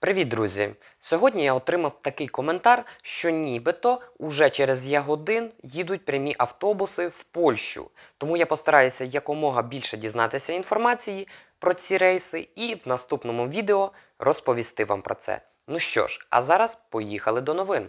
Привіт, друзі! Сьогодні я отримав такий коментар, що нібито уже через Ягодин їдуть прямі автобуси в Польщу. Тому я постараюся якомога більше дізнатися інформації про ці рейси і в наступному відео розповісти вам про це. Ну що ж, а зараз поїхали до новин.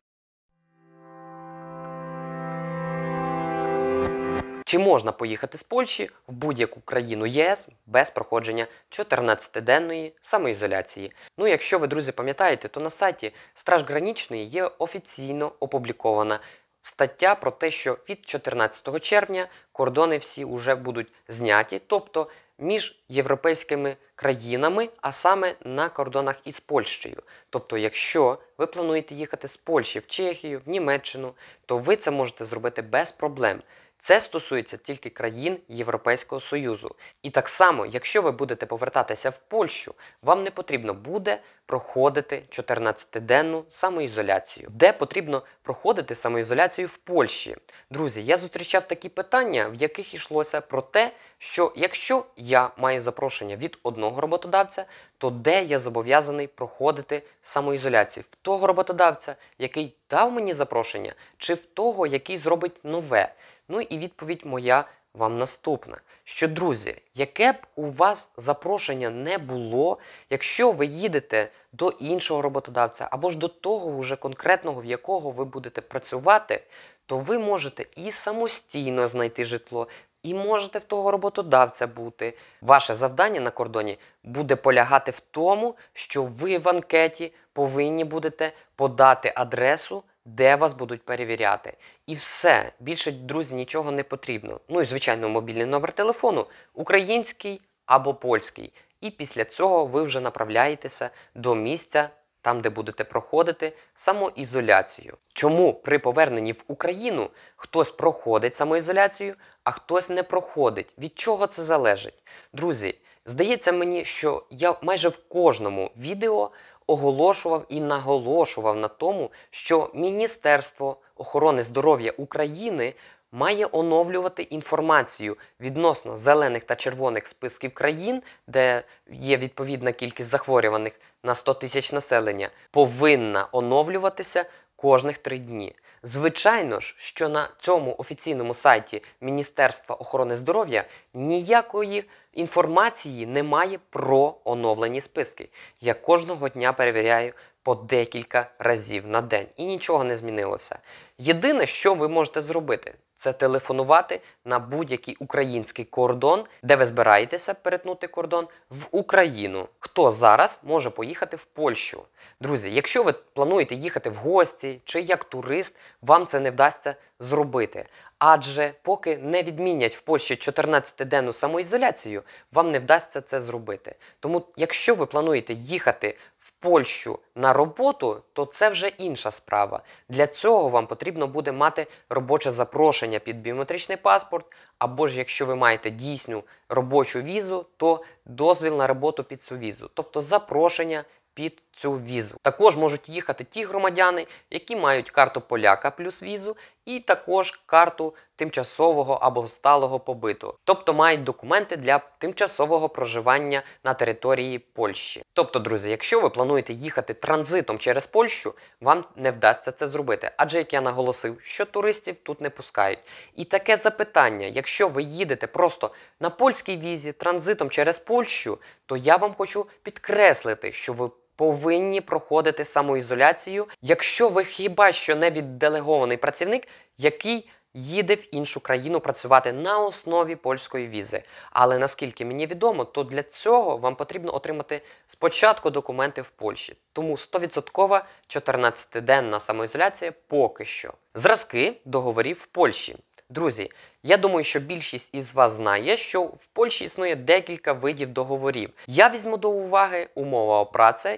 Чи можна поїхати з Польщі в будь-яку країну ЄС без проходження 14-денної самоізоляції? Ну, якщо ви, друзі, пам'ятаєте, то на сайті Страж Гранічної є офіційно опублікована стаття про те, що від 14 червня кордони всі вже будуть зняті, тобто між європейськими країнами, а саме на кордонах із Польщею. Тобто, якщо ви плануєте їхати з Польщі в Чехію, в Німеччину, то ви це можете зробити без проблем. Це стосується тільки країн Європейського Союзу. І так само, якщо ви будете повертатися в Польщу, вам не потрібно буде проходити 14-денну самоізоляцію, де потрібно проходити самоізоляцію в Польщі. Друзі, я зустрічав такі питання, в яких йшлося про те, що якщо я маю запрошення від одного роботодавця, то де я зобов'язаний проходити самоізоляцію? В того роботодавця, який дав мені запрошення, чи в того, який зробить нове. Ну і відповідь моя вам наступна: що, друзі, яке б у вас запрошення не було, якщо ви їдете до іншого роботодавця або ж до того вже конкретного, в якого ви будете працювати, то ви можете і самостійно знайти житло. І можете в того роботодавця бути. Ваше завдання на кордоні буде полягати в тому, що ви в анкеті повинні будете подати адресу де вас будуть перевіряти. І все, більше друзі, нічого не потрібно. Ну і звичайно, мобільний номер телефону український або польський. І після цього ви вже направляєтеся до місця. Там, де будете проходити самоізоляцію. Чому при поверненні в Україну хтось проходить самоізоляцію, а хтось не проходить? Від чого це залежить? Друзі, здається мені, що я майже в кожному відео оголошував і наголошував на тому, що Міністерство охорони здоров'я України має оновлювати інформацію відносно зелених та червоних списків країн, де є відповідна кількість захворюваних на 100 тисяч населення, повинна оновлюватися кожних три дні. Звичайно ж, що на цьому офіційному сайті Міністерства охорони здоров'я ніякої інформації немає про оновлені списки. Я кожного дня перевіряю по декілька разів на день. І нічого не змінилося. Єдине, що ви можете зробити, це телефонувати на будь-який український кордон, де ви збираєтеся перетнути кордон в Україну. Хто зараз може поїхати в Польщу? Друзі, якщо ви плануєте їхати в гості чи як турист, вам це не вдасться зробити. Адже поки не відмінять в Польщі 14-денну самоізоляцію, вам не вдасться це зробити. Тому, якщо ви плануєте їхати в Польщу на роботу, то це вже інша справа. Для цього вам потрібно буде мати робоче запрошення під біометричний паспорт, або ж якщо ви маєте дійсню робочу візу, то дозвіл на роботу під цю візу, тобто запрошення. Під цю візу також можуть їхати ті громадяни, які мають карту поляка плюс візу, і також карту тимчасового або сталого побиту, тобто мають документи для тимчасового проживання на території Польщі. Тобто, друзі, якщо ви плануєте їхати транзитом через Польщу, вам не вдасться це зробити, адже як я наголосив, що туристів тут не пускають. І таке запитання: якщо ви їдете просто на польській візі транзитом через Польщу, то я вам хочу підкреслити, що ви повинні проходити самоізоляцію, якщо ви хіба що не відделегований працівник, який їде в іншу країну працювати на основі польської візи. Але наскільки мені відомо, то для цього вам потрібно отримати спочатку документи в Польщі. Тому 100% 14-денна самоізоляція поки що. Зразки договорів в Польщі. Друзі, я думаю, що більшість із вас знає, що в Польщі існує декілька видів договорів. Я візьму до уваги умова о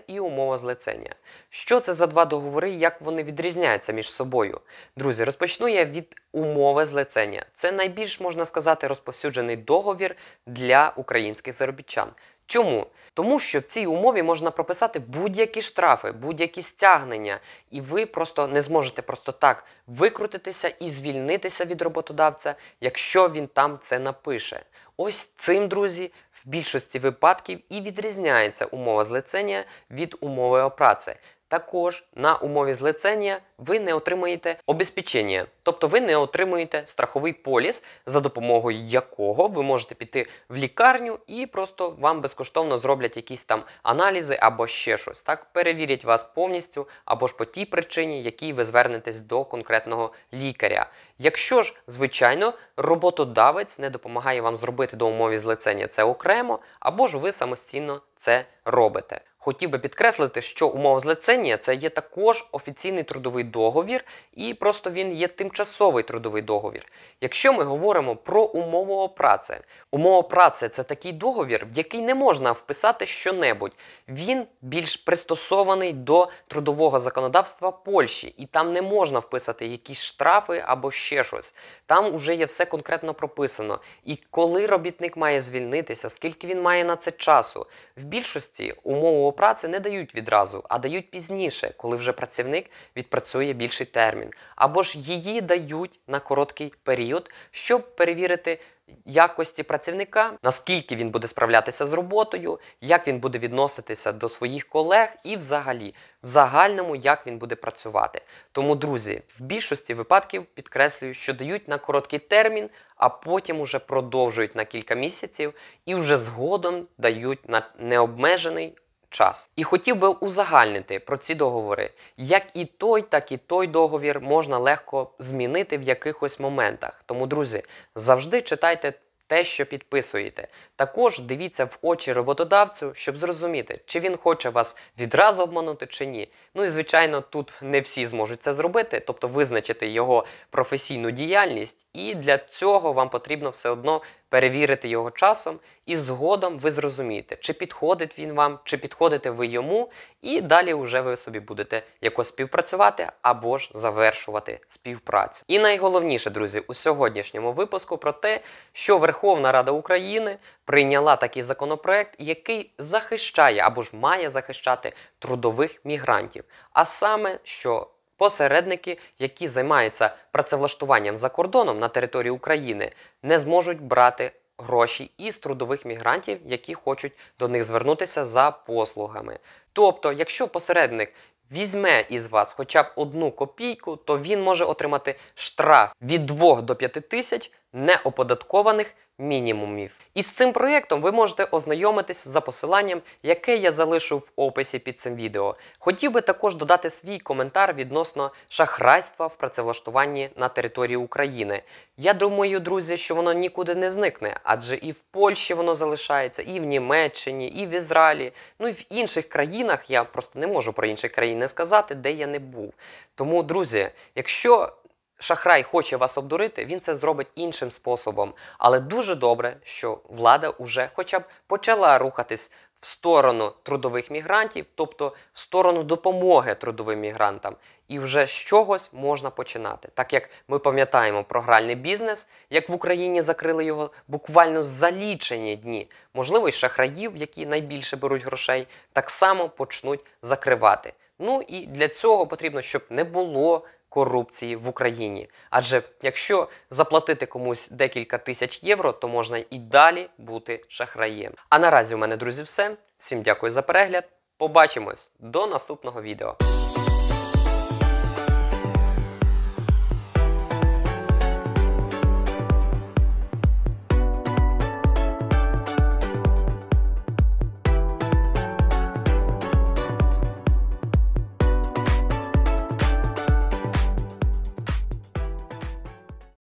і умова злецення. Що це за два договори як вони відрізняються між собою? Друзі, розпочну я від умови злецення. Це найбільш можна сказати розповсюджений договір для українських заробітчан. Чому? Тому що в цій умові можна прописати будь-які штрафи, будь-які стягнення, і ви просто не зможете просто так викрутитися і звільнитися від роботодавця, якщо він там це напише. Ось цим, друзі, в більшості випадків і відрізняється умова злицення від умови опраці. Також на умові злицення ви не отримаєте обезпечення, тобто ви не отримуєте страховий поліс, за допомогою якого ви можете піти в лікарню і просто вам безкоштовно зроблять якісь там аналізи або ще щось. Так перевірять вас повністю або ж по тій причині, якій ви звернетесь до конкретного лікаря. Якщо ж, звичайно, роботодавець не допомагає вам зробити до умові злицення це окремо, або ж ви самостійно це робите. Хотів би підкреслити, що умова злецення це є також офіційний трудовий договір, і просто він є тимчасовий трудовий договір. Якщо ми говоримо про умову праці, умова праці це такий договір, в який не можна вписати щонебудь. Він більш пристосований до трудового законодавства Польщі, і там не можна вписати якісь штрафи або ще щось. Там вже є все конкретно прописано. І коли робітник має звільнитися, скільки він має на це часу. В більшості умову праці не дають відразу, а дають пізніше, коли вже працівник відпрацює більший термін. Або ж її дають на короткий період, щоб перевірити. Якості працівника, наскільки він буде справлятися з роботою, як він буде відноситися до своїх колег, і взагалі, в загальному, як він буде працювати. Тому, друзі, в більшості випадків підкреслюю, що дають на короткий термін, а потім уже продовжують на кілька місяців і вже згодом дають на необмежений час. І хотів би узагальнити про ці договори. Як і той, так і той договір можна легко змінити в якихось моментах. Тому, друзі, завжди читайте. Те, що підписуєте, також дивіться в очі роботодавцю, щоб зрозуміти, чи він хоче вас відразу обманути чи ні. Ну і звичайно, тут не всі зможуть це зробити, тобто визначити його професійну діяльність і для цього вам потрібно все одно перевірити його часом, і згодом ви зрозумієте, чи підходить він вам, чи підходите ви йому, і далі вже ви собі будете якось співпрацювати або ж завершувати співпрацю. І найголовніше, друзі, у сьогоднішньому випуску про те, що Верховна Рада України прийняла такий законопроект, який захищає або ж має захищати трудових мігрантів, а саме що. Посередники, які займаються працевлаштуванням за кордоном на території України, не зможуть брати гроші із трудових мігрантів, які хочуть до них звернутися за послугами. Тобто, якщо посередник візьме із вас хоча б одну копійку, то він може отримати штраф від 2 до 5 тисяч неоподаткованих мінімумів. І з цим проєктом ви можете ознайомитись за посиланням, яке я залишу в описі під цим відео. Хотів би також додати свій коментар відносно шахрайства в працевлаштуванні на території України. Я думаю, друзі, що воно нікуди не зникне, адже і в Польщі воно залишається, і в Німеччині, і в Ізраїлі, ну і в інших країнах я просто не можу про інші країни сказати, де я не був. Тому, друзі, якщо шахрай хоче вас обдурити, він це зробить іншим способом. Але дуже добре, що влада вже, хоча б почала рухатись в сторону трудових мігрантів, тобто в сторону допомоги трудовим мігрантам. І вже з чогось можна починати. Так як ми пам'ятаємо про гральний бізнес, як в Україні закрили його буквально за лічені дні, можливо, і шахраїв, які найбільше беруть грошей, так само почнуть закривати. Ну і для цього потрібно, щоб не було корупції в Україні. Адже якщо заплатити комусь декілька тисяч євро, то можна і далі бути шахраєм. А наразі у мене, друзі, все. Всім дякую за перегляд. Побачимось до наступного відео.